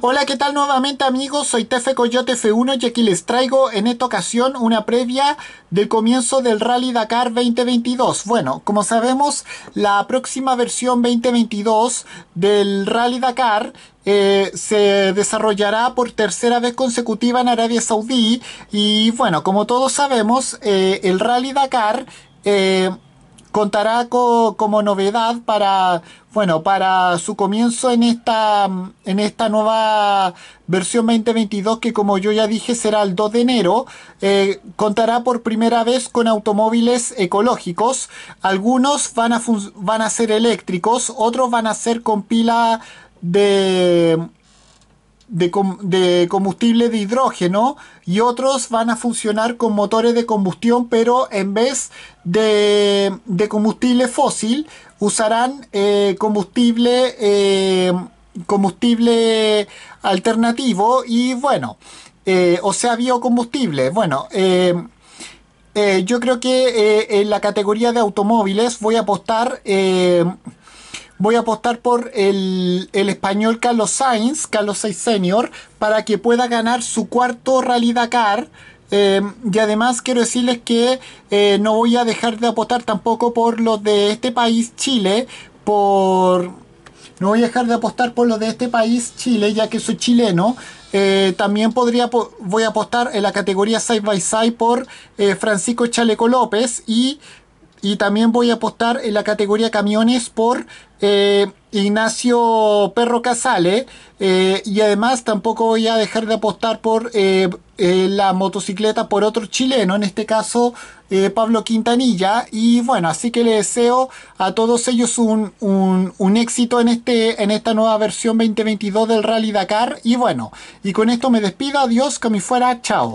Hola, ¿qué tal nuevamente amigos? Soy Tefe Coyote F1 y aquí les traigo en esta ocasión una previa del comienzo del Rally Dakar 2022. Bueno, como sabemos, la próxima versión 2022 del Rally Dakar eh, se desarrollará por tercera vez consecutiva en Arabia Saudí y bueno, como todos sabemos, eh, el Rally Dakar... Eh, contará como novedad para, bueno, para su comienzo en esta, en esta nueva versión 2022 que como yo ya dije será el 2 de enero, eh, contará por primera vez con automóviles ecológicos. Algunos van a, van a ser eléctricos, otros van a ser con pila de de, combustible de hidrógeno y otros van a funcionar con motores de combustión, pero en vez de, combustible fósil usarán eh, combustible, eh, combustible alternativo y bueno, eh, o sea, biocombustible. Bueno, yo creo que en la categoría de automóviles voy a apostar voy a apostar por el, español Carlos Sainz, Carlos Sainz Senior, para que pueda ganar su cuarto Rally Dakar. Em, y además quiero decirles que eh, no voy a dejar de apostar tampoco por los de este país, Chile, por... No voy a dejar de apostar por los de este país, Chile, ya que soy chileno. Eh, también podría, voy a apostar en la categoría Side by Side por eh, Francisco Chaleco López y y también voy a apostar en la categoría camiones por eh, Ignacio Perro Casale. Eh, y además tampoco voy a dejar de apostar por eh, la motocicleta por otro chileno, en este caso Pablo Quintanilla. Y bueno, así que le deseo a todos ellos un, un, éxito en, este, en esta nueva versión 2022 del Rally Dakar. Y bueno, y con esto me despido. Adiós, que me fuera. Chao.